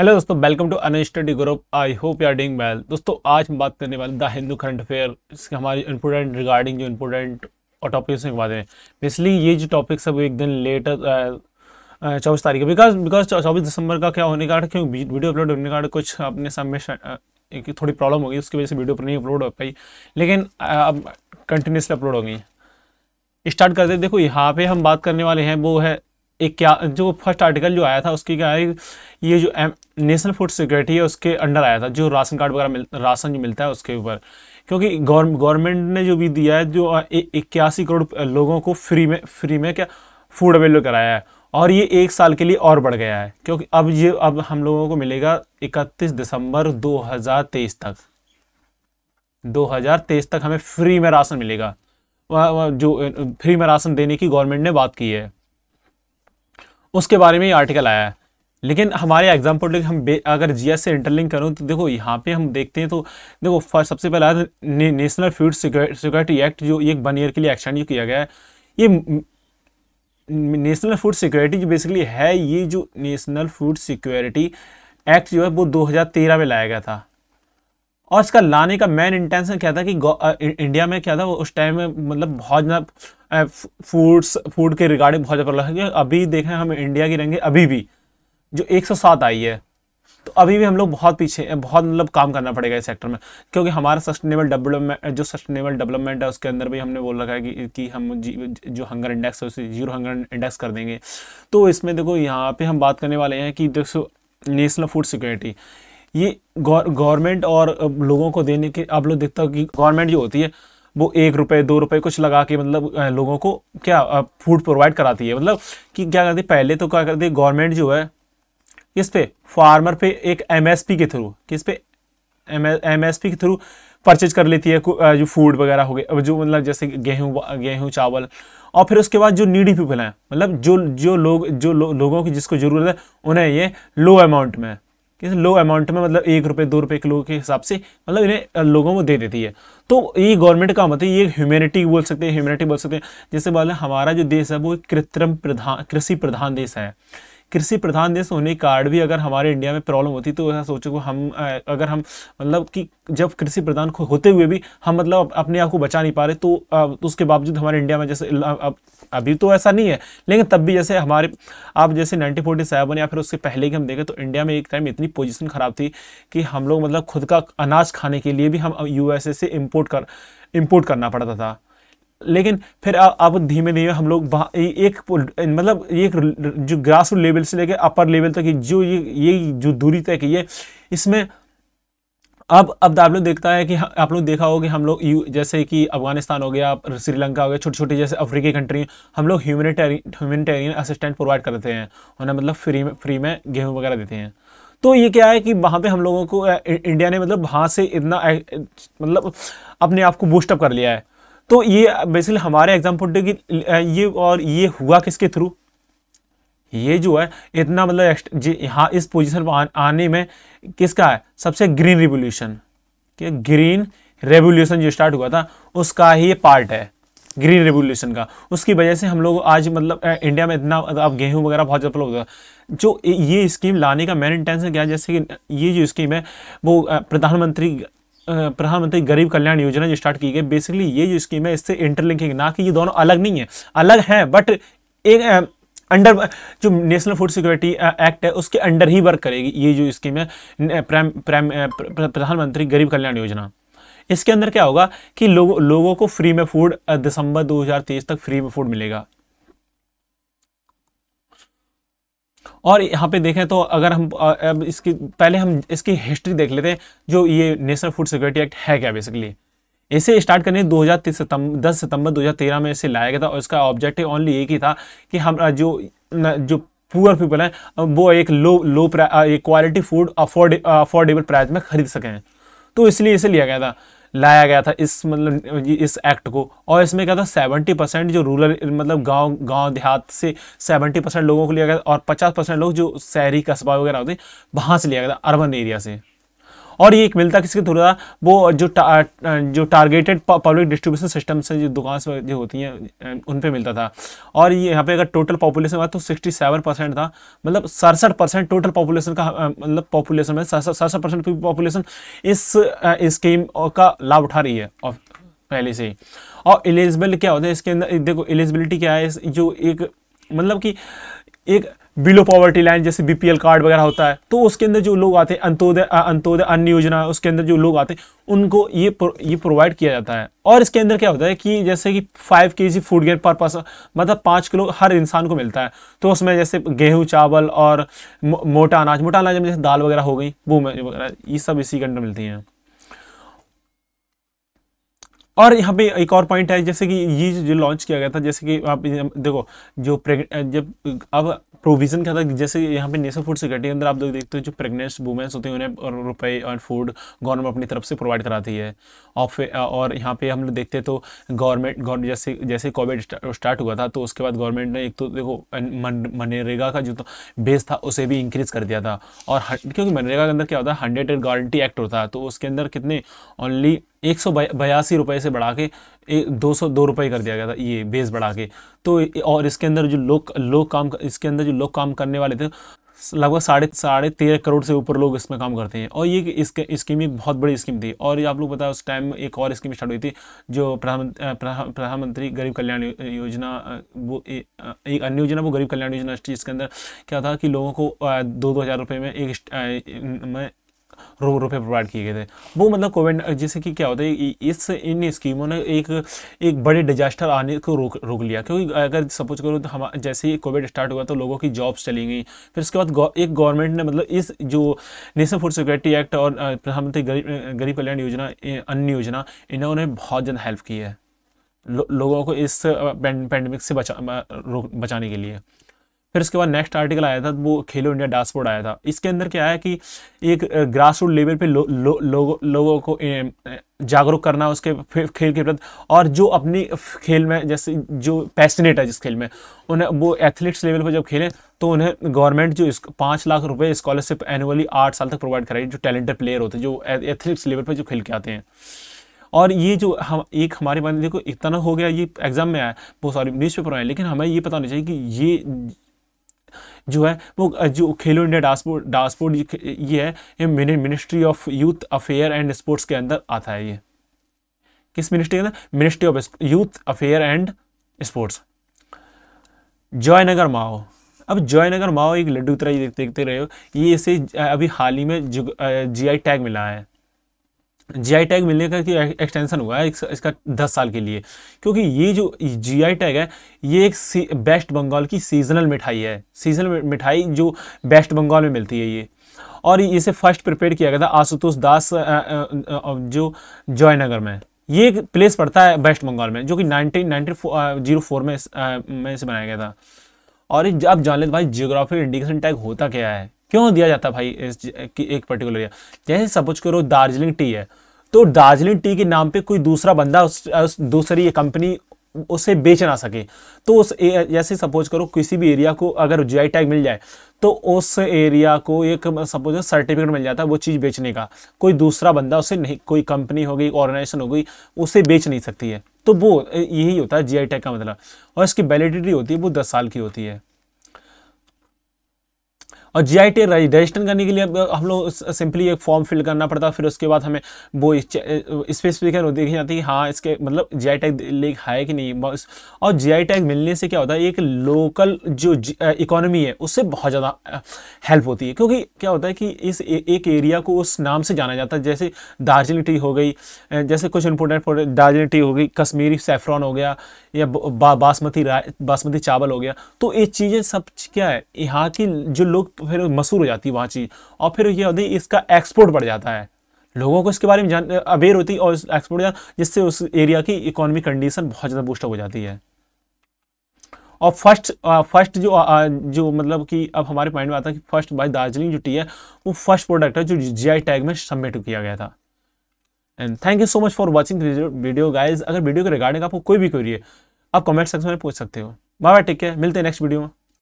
hello दोस्तों welcome to an study group I hope you are doing well दोस्तों आज हम बात करने वाले द हिंदू करंट अफेयर इसके हमारे इंपोर्टेंट रिगार्डिंग जो इंपोर्टेंट और टॉपिक्स के बारे हैं बेसिकली ये जो टॉपिक्स है वो एक दिन लेटर चौबीस तारीख का बिकॉज बिकॉज चौबीस दिसंबर का क्या होने का क्योंकि वीडियो अपलोड होने का कुछ अपने सामने एक थोड़ी प्रॉब्लम होगी उसकी वजह से वीडियो पर नहीं अपलोड हो पाई लेकिन अब कंटिन्यूसली अपलोड होगी स्टार्ट करते देखो यहाँ पे हम बात करने वाले हैं वो है क्या जो फर्स्ट आर्टिकल जो आया था उसकी क्या है ये जो एम नेशनल फूड सिक्योरिटी है उसके अंडर आया था जो राशन कार्ड वगैरह मिल राशन जो मिलता है उसके ऊपर क्योंकि गवर्नमेंट ने जो भी दिया है जो इक्यासी करोड़ लोगों को फ्री में फ्री में क्या फूड अवेलेबल कराया है और ये एक साल के लिए और बढ़ गया है क्योंकि अब ये अब हम लोगों को मिलेगा इकतीस दिसंबर दो तक दो तक हमें फ्री में राशन मिलेगा जो फ्री में राशन देने की गवर्नमेंट ने बात की है उसके बारे में ये आर्टिकल आया है लेकिन हमारे एग्जाम पॉइंट हम अगर जीएस से इंटरलिंक करूँ तो देखो यहाँ पे हम देखते हैं तो देखो फर्स्ट सबसे पहला ने, नेशनल फूड सिक्योरिटी एक्ट जो एक वन ईयर के लिए एक्सटेंड किया गया है ये नेशनल फूड सिक्योरिटी जो बेसिकली है ये जो नेशनल फूड सिक्योरिटी एक्ट जो है वो 2013 में लाया गया था और इसका लाने का मेन इंटेंशन क्या था कि इंडिया में क्या था उस टाइम में मतलब बहुत ज़्यादा फूड्स फूड के रिगार्डिंग बहुत ज़्यादा प्रॉब्लम है अभी देखें हम इंडिया की रहेंगे अभी भी जो 107 आई है तो अभी भी हम लोग बहुत पीछे बहुत मतलब काम करना पड़ेगा इस सेक्टर में क्योंकि हमारा सस्टेनेबल डेवलपमेंट जो सस्टेनेबल डेवलपमेंट है उसके अंदर भी हमने बोल रखा है कि कि हम जो हंगर इंडेक्स है उसे जीरो हंगर इंडेक्स कर देंगे तो इसमें देखो यहाँ पर हम बात करने वाले हैं कि देखो नेशनल फूड सिक्योरिटी ये गवर्नमेंट और लोगों को देने के आप लोग देखते हो कि गवर्नमेंट जो होती है वो एक रुपये दो रुपये कुछ लगा के मतलब लोगों को क्या फूड प्रोवाइड कराती है मतलब कि क्या करती है पहले तो क्या करती है गवर्नमेंट जो है किस पे फार्मर पे एक एमएसपी के थ्रू किस पे एमएसपी के थ्रू परचेज कर लेती है जो फूड वगैरह हो गए जो मतलब जैसे गेहूँ गेहूँ चावल और फिर उसके बाद जो नीडी पीपल हैं मतलब जो जो लोग जो लो, लोगों की जिसको ज़रूरत है उन्हें ये लो अमाउंट में किस लो अमाउंट में मतलब एक रुपये दो रुपये किलो के हिसाब से मतलब इन्हें लोगों को दे देती है तो ये गवर्नमेंट का मतलब ये ह्यूमैनिटी बोल सकते हैं ह्यूमैनिटी बोल सकते हैं जैसे बोले हमारा जो देश है वो कृत्रिम प्रधान कृषि प्रधान देश है कृषि प्रधान देश होने के कारण भी अगर हमारे इंडिया में प्रॉब्लम होती तो ऐसा सोचो हम अगर हम मतलब कि जब कृषि प्रधान होते हुए भी हम मतलब अपने आप को बचा नहीं पा रहे तो, उसके बावजूद हमारे इंडिया में जैसे अभी तो ऐसा नहीं है लेकिन तब भी जैसे हमारे आप जैसे नाइनटीन फोर्टी सेवन या फिर उससे पहले की हम देखें तो इंडिया में एक टाइम इतनी पोजिशन ख़राब थी कि हम लोग मतलब खुद का अनाज खाने के लिए भी हम यू से इम्पोर्ट कर इम्पोर्ट करना पड़ता था लेकिन फिर अब धीमे धीमे हम लोग एक मतलब एक जो ग्रास रूट लेवल से लेकर अपर लेवल तक जो ये ये जो दूरी तय की है इसमें अब अब आप लोग देखता है कि आप लोग देखा होगा कि हम लोग यू जैसे कि अफगानिस्तान हो गया श्रीलंका हो गया छोटी छोटी जैसे अफ्रीकी कंट्री हम लोग ह्यूमिटेरियन ह्यूमिटेरियन असिस्टेंट प्रोवाइड करते हैं उन्हें मतलब फ्री में फ्री में गेहूँ वगैरह देते हैं तो ये क्या है कि वहाँ पे हम लोगों को इंडिया ने मतलब वहाँ से इतना मतलब अपने आप को बूस्टअप कर लिया है तो ये बेसिकली हमारे एग्जाम पुट की ये और ये हुआ किसके थ्रू ये जो है इतना मतलब यहाँ इस पोजीशन पर आने में किसका है सबसे ग्रीन रिवोल्यूशन ग्रीन रेवोल्यूशन जो स्टार्ट हुआ था उसका ही पार्ट है ग्रीन रेवोल्यूशन का उसकी वजह से हम लोग आज मतलब इंडिया में इतना मतलब अब गेहूं वगैरह बहुत ज़्यादा लोग जो ये स्कीम लाने का मेन इंटेंशन क्या है जैसे कि ये जो स्कीम है वो प्रधानमंत्री प्रधानमंत्री गरीब कल्याण योजना जो स्टार्ट की गई बेसिकली ये जो स्कीम है इससे इंटरलिंकिंग ना कि ये दोनों अलग नहीं है अलग हैं बट एक अंडर जो नेशनल फूड सिक्योरिटी एक्ट है उसके अंडर ही वर्क करेगी ये जो स्कीम है प्रधानमंत्री गरीब कल्याण योजना इसके अंदर क्या होगा कि लोगों लोगों को फ्री में फूड दिसंबर 2023 तक फ्री में फूड मिलेगा और यहाँ पे देखें तो अगर हम अब इसकी पहले हम इसकी हिस्ट्री देख लेते हैं जो ये नेशनल फूड सिक्योरिटी एक्ट है क्या बेसिकली इसे स्टार्ट करने दो हज़ार सितंबर दस सितंबर 2013 में इसे लाया गया था और इसका ऑब्जेक्टिव ओनली एक ही था कि हम जो जो पुअर पीपल हैं वो एक लो लो एक क्वालिटी फूड अफोर्डेबल प्राइस में खरीद सकें तो इसलिए इसे लिया गया था लाया गया था इस मतलब इस एक्ट को और इसमें क्या था सेवेंटी परसेंट जो रूरल मतलब गांव गांव देहात से सेवेंटी परसेंट लोगों को लिया गया था और पचास परसेंट लोग जो शहरी कस्बा वगैरह होते वहाँ से लिया गया था अर्बन एरिया से और ये एक मिलता किसके थ्रू था वो जो टा, जो टारगेटेड पब्लिक डिस्ट्रीब्यूशन सिस्टम से जो दुकान जो होती हैं उन पर मिलता था और ये यहाँ पे अगर टोटल पॉपुलेशन हुआ तो सिक्सटी सेवन परसेंट था मतलब सड़सठ परसेंट टोटल पॉपुलेशन का मतलब पॉपुलेशन में सड़सठ परसेंट की पॉपुलेशन इस स्कीम का लाभ उठा रही है पहले से ही और एलिजिबल क्या होता है इसके अंदर देखो एलिजिबिलिटी क्या है जो एक मतलब कि एक बिलो पॉवर्टी लाइन जैसे बीपीएल कार्ड वगैरह होता है तो उसके अंदर जो लोग आते हैं अंत्योदय अंत्योदय अन्य योजना उसके अंदर जो लोग आते हैं उनको ये प्र, ये प्रोवाइड किया जाता है और इसके अंदर क्या होता है कि जैसे कि five K G food get per person मतलब पाँच किलो हर इंसान को मिलता है तो उसमें जैसे गेहूँ चावल और मोटा अनाज मोटा अनाज में जैसे दाल वगैरह हो गई वो वगैरह ये सब इसी के अंदर मिलती हैं और यहाँ पे एक और पॉइंट है जैसे कि ये जो लॉन्च किया गया था जैसे कि आप देखो जो प्रेग जब अब प्रोविज़न क्या था जैसे यहाँ पे नेशनल फूड सिक्योरिटी के अंदर आप लोग देखते हो जो प्रेग्नेंट वुमेंस होती हैं उन्हें रुपए और फूड गवर्नमेंट अपनी तरफ से प्रोवाइड कराती है और फिर और यहाँ पे हम लोग देखते तो गवर्नमेंट गवर्नमेंट जैसे जैसे कोविड स्टार्ट हुआ था तो उसके बाद गवर्नमेंट ने एक तो देखो मनरेगा का जो तो बेस था उसे भी इंक्रीज़ कर दिया था और क्योंकि मनरेगा के अंदर क्या होता है हंड्रेड गारंटी एक्ट होता है तो उसके अंदर कितने ओनली एक सौ बयासी रुपये से बढ़ा के एक दो सौ दो रुपये कर दिया गया था ये बेस बढ़ा के तो और इसके अंदर जो लोग लोग काम इसके अंदर जो लोग काम करने वाले थे लगभग साढ़े साढ़े तेरह करोड़ से ऊपर लोग इसमें काम करते हैं और ये इसके स्कीम एक बहुत बड़ी स्कीम थी और ये आप लोग बताया उस टाइम एक और स्कीम स्टार्ट हुई थी जो प्रधानमंत्री प्रधानमंत्री गरीब कल्याण योजना वो ए, एक अन्य योजना वो गरीब कल्याण योजना इसके अंदर क्या था कि लोगों को दो दो हज़ार रुपये में एक में रो रुपये प्रोवाइड किए गए थे वो मतलब कोविड जैसे कि क्या होता है इस इन स्कीमों ने एक एक बड़े डिजास्टर आने को रोक रोक लिया क्योंकि अगर सपोज करो तो हम जैसे ही कोविड स्टार्ट हुआ तो लोगों की जॉब्स चली गई फिर उसके बाद एक गवर्नमेंट ने मतलब इस जो नेशनल फूड सिक्योरिटी एक्ट और प्रधानमंत्री गरीब गरीब कल्याण योजना अन्य योजना इन्होंने बहुत ज़्यादा हेल्प की है लो, लोगों को इस पेंडेमिक से बचा बचाने के लिए फिर उसके बाद नेक्स्ट आर्टिकल आया था वो खेलो इंडिया डैशबोर्ड आया था इसके अंदर क्या है कि एक ग्रास रूट लेवल पे लो, लो, लो, लोगों को जागरूक करना उसके खेल के प्रति और जो अपनी खेल में जैसे जो पैशनेट है जिस खेल में उन्हें वो एथलीट्स लेवल पर जब खेलें तो उन्हें गवर्नमेंट जो पाँच लाख रुपए स्कॉलरशिप एनुअली आठ साल तक प्रोवाइड कराई जो टैलेंटेड प्लेयर होते हैं जो एथलीट्स लेवल पर जो खेल के आते हैं और ये जो हम एक हमारे बंदे देखो इतना हो गया ये एग्ज़ाम में आया बहुत सारी न्यूज़पेपर आए लेकिन हमें ये पता नहीं चाहिए कि ये जो है वो जो खेलो इंडिया डासपोर्ट डासपोर्ट ये है ये ministry of youth affair and sports के अंदर आता है ये किस मिनिस्ट्री के अंदर ministry of youth affair and sports जयनगर माओ अब जयनगर माओ एक लड्डू तरह देखते देखते रहे हो ये इसे अभी हाल ही में जी आई टैग मिला है जीआई टैग मिलने का एक्सटेंशन हुआ है इसका दस साल के लिए क्योंकि ये जो जीआई टैग है ये एक बेस्ट बंगाल की सीजनल मिठाई है सीजनल मिठाई जो वेस्ट बंगाल में मिलती है ये और इसे फर्स्ट प्रिपेयर किया गया था आशुतोष दास जो जॉयनगर में ये एक प्लेस पड़ता है वेस्ट बंगाल में जो कि नाइनटीन नाइनटीन जीरो फोर में इसे बनाया गया था और आप जान लेते तो भाई जियोग्राफिक इंडिकेशन टैग होता क्या है क्यों दिया जाता भाई इस एक पर्टिकुलर एरिया जैसे सपोज करो दार्जिलिंग टी है तो दार्जिलिंग टी के नाम पे कोई दूसरा बंदा उस, उस दूसरी ये कंपनी उसे बेच ना सके तो उस जैसे सपोज करो किसी भी एरिया को अगर जी टैग मिल जाए तो उस एरिया को एक सपोज सर्टिफिकेट मिल जाता है वो चीज़ बेचने का कोई दूसरा बंदा उसे नहीं कोई कंपनी हो गई ऑर्गेनाइजेशन हो गई उसे बेच नहीं सकती है तो वो यही होता है जी टैग का मतलब और इसकी वैलिडिटी होती है वो दस साल की होती है और जी आई रजिस्टर करने के लिए हम लोग सिंपली एक फॉर्म फिल करना पड़ता फिर उसके बाद हमें वो स्पेसिफिकेशन देखी जाती है कि हाँ इसके मतलब जी आई टैग लेक है कि नहीं और जी आई टैग मिलने से क्या होता है एक लोकल जो इकोनॉमी है उससे बहुत ज़्यादा हेल्प होती है क्योंकि क्या होता है कि इस ए, एक एरिया को उस नाम से जाना जाता है जैसे दार्जिलिंग टी हो गई जैसे कुछ इंपोर्टेंट दार्जिलिंग टी हो गई कश्मीरी सेफ्रॉन हो गया या बासमती बासमती चावल हो गया तो ये चीज़ें सब क्या है यहाँ की जो लोग तो फिर मशहूर हो जाती है वहाँ चीज़ और फिर ये होती है इसका एक्सपोर्ट बढ़ जाता है लोगों को इसके बारे में जान अवेयर होती है और एक्सपोर्ट जिससे उस एरिया की इकोनॉमिक कंडीशन बहुत ज़्यादा बूस्टअप हो जाती है और फर्स्ट फर्स्ट जो आ, जो मतलब कि अब हमारे पॉइंट में आता है कि फर्स्ट बाई दार्जिलिंग जो टी है वो फर्स्ट प्रोडक्ट है जो जीआई टैग में सबमिट किया गया था and thank you so much for watching video guys अगर वीडियो के रिगार्डिंग आपको कोई भी क्वेरी है आप कमेंट सेक्शन में पूछ सकते हो बाय बाय टेक केयर मिलते हैं नेक्स्ट वीडियो में